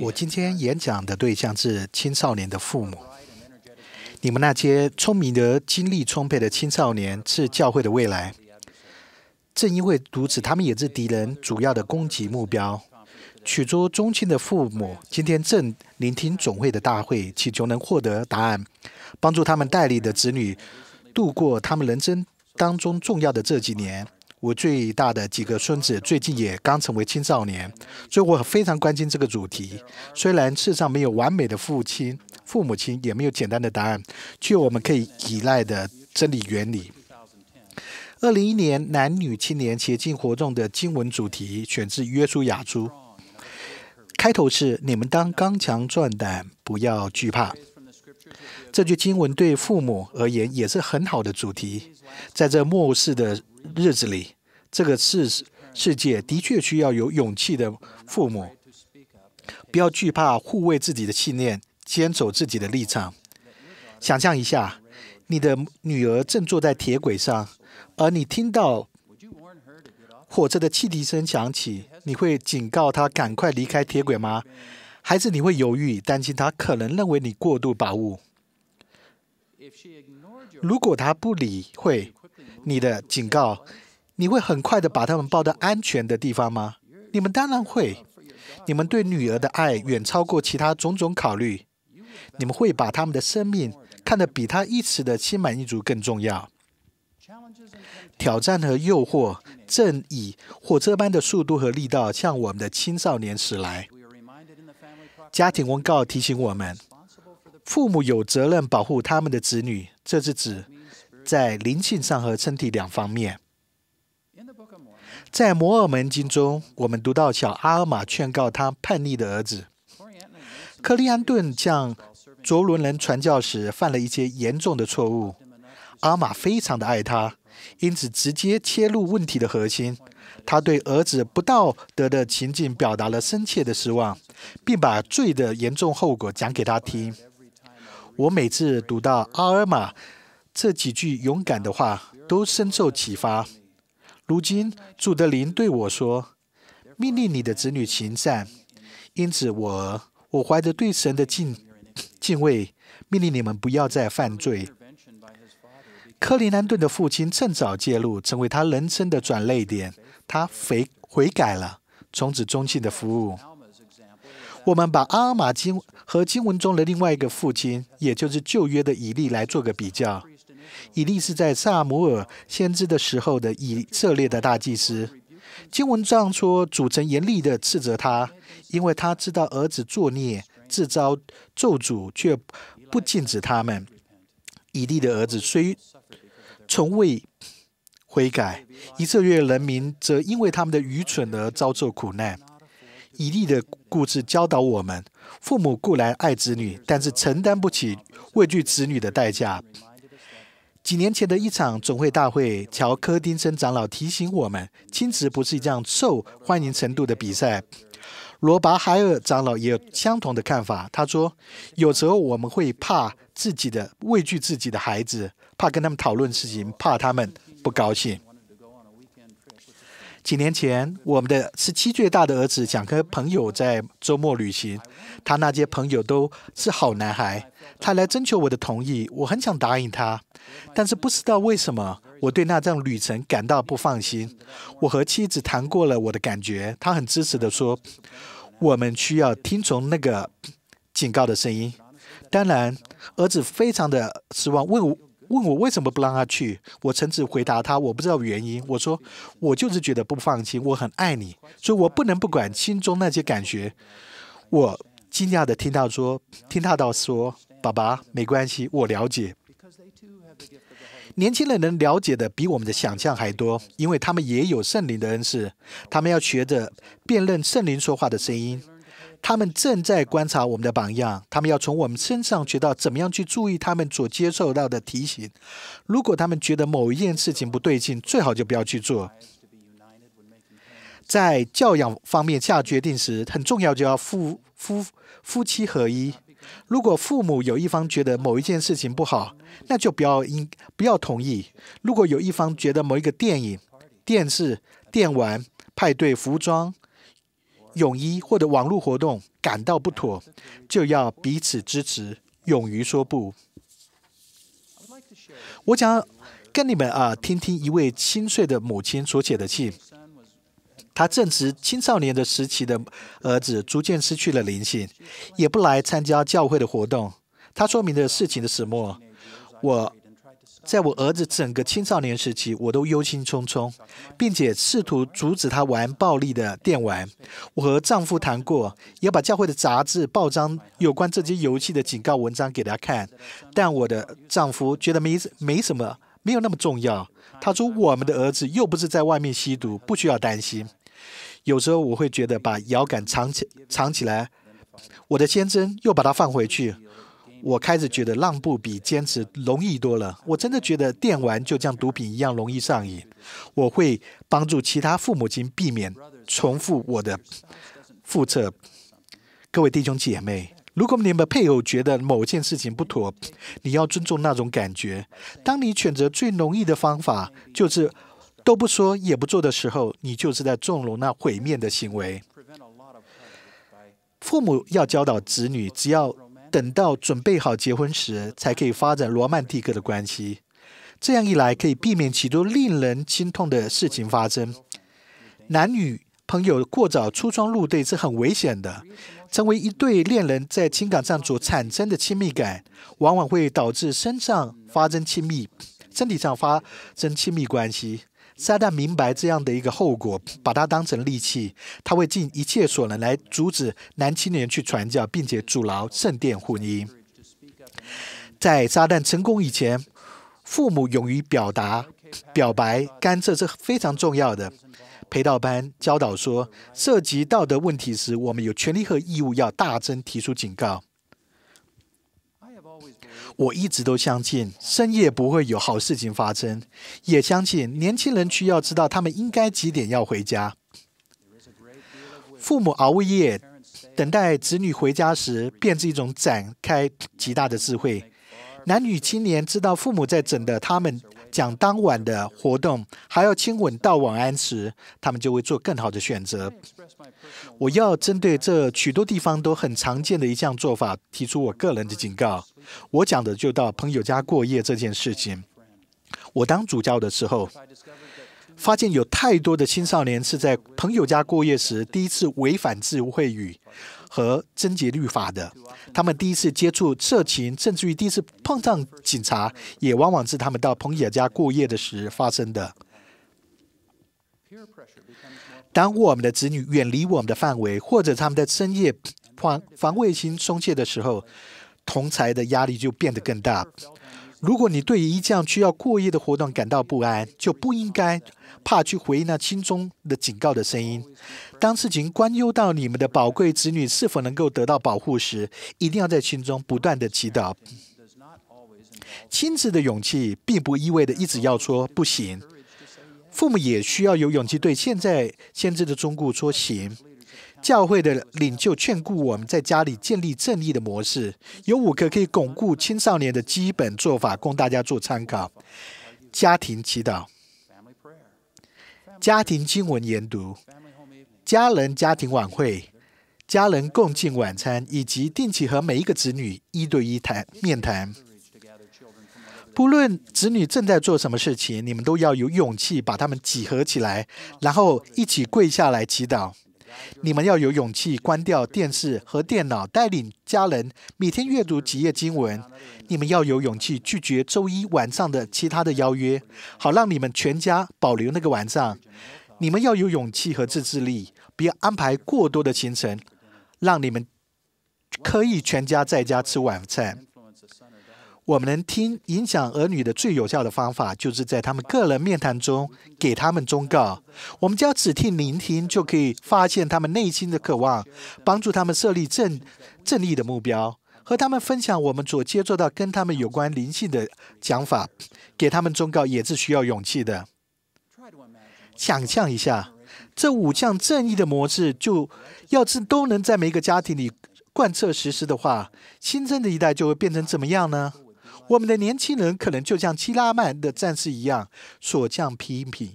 我今天演讲的对象是青少年的父母。你们那些聪明的、精力充沛的青少年是教会的未来。正因为如此，他们也是敌人主要的攻击目标。取出中青的父母今天正聆听总会的大会，祈求能获得答案，帮助他们代理的子女度过他们人生当中重要的这几年。我最大的几个孙子最近也刚成为青少年，所以我非常关心这个主题。虽然世上没有完美的父亲、父母亲，也没有简单的答案，却有我们可以依赖的真理原理。二零一年男女青年协进活动的经文主题选自《约书亚书》，开头是：“你们当刚强壮胆，不要惧怕。”这句经文对父母而言也是很好的主题。在这末世的日子里，这个世世界的确需要有勇气的父母，不要惧怕护卫自己的信念，坚守自己的立场。想象一下，你的女儿正坐在铁轨上，而你听到火车的汽笛声响起，你会警告她赶快离开铁轨吗？还是你会犹豫，担心她可能认为你过度保护？如果他不理会你的警告，你会很快的把他们抱到安全的地方吗？你们当然会。你们对女儿的爱远超过其他种种考虑。你们会把他们的生命看得比他一时的心满意足更重要。挑战和诱惑正以火车般的速度和力道向我们的青少年驶来。家庭公告提醒我们。父母有责任保护他们的子女，这是指在灵性上和身体两方面。在摩尔门经中，我们读到小阿尔玛劝告他叛逆的儿子克利安顿向卓伦人传教时犯了一些严重的错误。阿玛非常的爱他，因此直接切入问题的核心。他对儿子不道德的情境表达了深切的失望，并把罪的严重后果讲给他听。我每次读到阿尔玛这几句勇敢的话，都深受启发。如今，主德林对我说：“命令你的子女行善。”因此，我我怀着对神的敬 敬畏，命令你们不要再犯罪。克林兰顿的父亲趁早介入，成为他人生的转泪点。他悔悔改了，从此忠心的服务。我们把阿尔玛经。和经文中的另外一个父亲，也就是旧约的以利，来做个比较。以利是在萨摩尔先知的时候的以色列的大祭司。经文上说：主曾严厉地斥责他，因为他知道儿子作孽，自招咒诅，却不禁止他们。以利的儿子虽从未悔改，以色列人民则因为他们的愚蠢而遭受苦难。以利的故事教导我们。父母固然爱子女，但是承担不起畏惧子女的代价。几年前的一场总会大会，乔科丁森长老提醒我们，亲子不是一项受欢迎程度的比赛。罗拔海尔长老也有相同的看法。他说：“有时候我们会怕自己的畏惧自己的孩子，怕跟他们讨论事情，怕他们不高兴。”几年前，我们的十七岁大的儿子想和朋友在周末旅行。他那些朋友都是好男孩。他来征求我的同意，我很想答应他，但是不知道为什么，我对那趟旅程感到不放心。我和妻子谈过了我的感觉，他很支持的说：“我们需要听从那个警告的声音。”当然，儿子非常的失望，问我。问我为什么不让他去？我诚挚回答他，我不知道原因。我说，我就是觉得不放心，我很爱你，所以我不能不管心中那些感觉。我惊讶的听到说，听他到说，爸爸没关系，我了解。年轻人能了解的比我们的想象还多，因为他们也有圣灵的恩赐，他们要学着辨认圣灵说话的声音。他们正在观察我们的榜样，他们要从我们身上学到怎么样去注意他们所接受到的提醒。如果他们觉得某一件事情不对劲，最好就不要去做。在教养方面下决定时，很重要就要夫夫夫妻合一。如果父母有一方觉得某一件事情不好，那就不要应不要同意。如果有一方觉得某一个电影、电视、电玩、派对、服装，泳衣或者网络活动感到不妥，就要彼此支持，勇于说不。我想跟你们啊，听听一位心碎的母亲所写的信。他正值青少年的时期的儿子逐渐失去了灵性，也不来参加教会的活动。他说明了事情的始末。我。在我儿子整个青少年时期，我都忧心忡忡，并且试图阻止他玩暴力的电玩。我和丈夫谈过，要把教会的杂志、报章有关这些游戏的警告文章给他看，但我的丈夫觉得没没什么，没有那么重要。他说我们的儿子又不是在外面吸毒，不需要担心。有时候我会觉得把遥感藏起藏起来，我的先生又把它放回去。我开始觉得让步比坚持容易多了。我真的觉得电玩就像毒品一样容易上瘾。我会帮助其他父母亲避免重复我的复测。各位弟兄姐妹，如果你们配偶觉得某件事情不妥，你要尊重那种感觉。当你选择最容易的方法，就是都不说也不做的时候，你就是在纵容那毁灭的行为。父母要教导子女，只要。等到准备好结婚时，才可以发展罗曼蒂克的关系。这样一来，可以避免许多令人心痛的事情发生。男女朋友过早出双入对是很危险的。成为一对恋人，在情感上所产生的亲密感，往往会导致身上发生亲密，身体上发生亲密关系。撒旦明白这样的一个后果，把它当成利器，他会尽一切所能来阻止男青年去传教，并且阻挠圣殿婚姻。在撒旦成功以前，父母勇于表达、表白、干涉是非常重要的。陪道班教导说，涉及道德问题时，我们有权利和义务要大声提出警告。我一直都相信深夜不会有好事情发生，也相信年轻人需要知道他们应该几点要回家。父母熬夜等待子女回家时，便是一种展开极大的智慧。男女青年知道父母在等的他们。讲当晚的活动，还要亲吻到晚安时，他们就会做更好的选择。我要针对这许多地方都很常见的一项做法，提出我个人的警告。我讲的就到朋友家过夜这件事情。我当主教的时候，发现有太多的青少年是在朋友家过夜时，第一次违反智慧语。和贞洁律法的，他们第一次接触色情，甚至于第一次碰上警察，也往往是他们到朋友家过夜的时发生的。当我们的子女远离我们的范围，或者他们在深夜防防卫心松懈的时候，同才的压力就变得更大。如果你对于这样需要过夜的活动感到不安，就不应该怕去回应那心中的警告的声音。当事情关忧到你们的宝贵子女是否能够得到保护时，一定要在心中不断的祈祷。亲子的勇气并不意味着一直要说不行，父母也需要有勇气对现在现在的忠告说行。教会的领袖劝顾我们在家里建立正义的模式，有五个可以巩固青少年的基本做法供大家做参考：家庭祈祷、家庭经文研读、家人家庭晚会、家人共进晚餐，以及定期和每一个子女一对一谈面谈。不论子女正在做什么事情，你们都要有勇气把他们集合起来，然后一起跪下来祈祷。你们要有勇气关掉电视和电脑，带领家人每天阅读几页经文。你们要有勇气拒绝周一晚上的其他的邀约，好让你们全家保留那个晚上。你们要有勇气和自制力，别安排过多的行程，让你们可以全家在家吃晚餐。我们能听影响儿女的最有效的方法，就是在他们个人面谈中给他们忠告。我们只要只听聆听，就可以发现他们内心的渴望，帮助他们设立正正义的目标，和他们分享我们所接触到跟他们有关灵性的讲法，给他们忠告也是需要勇气的。想象一下，这五项正义的模式，就要是都能在每一个家庭里贯彻实施的话，新生的一代就会变成怎么样呢？我们的年轻人可能就像基拉曼的战士一样所向披靡。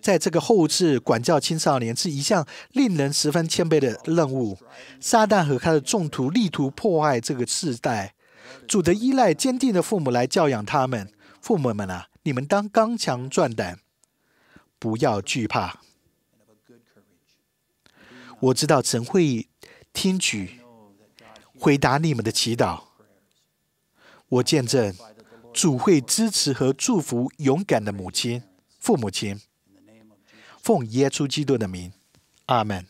在这个后置管教青少年是一项令人十分谦卑的任务。撒旦和他的众徒力图破坏这个世代。主的依赖坚定的父母来教养他们。父母们啊，你们当刚强壮胆，不要惧怕。我知道神会听取、回答你们的祈祷。我见证，主会支持和祝福勇敢的母亲、父母亲。奉耶稣基督的名，阿门。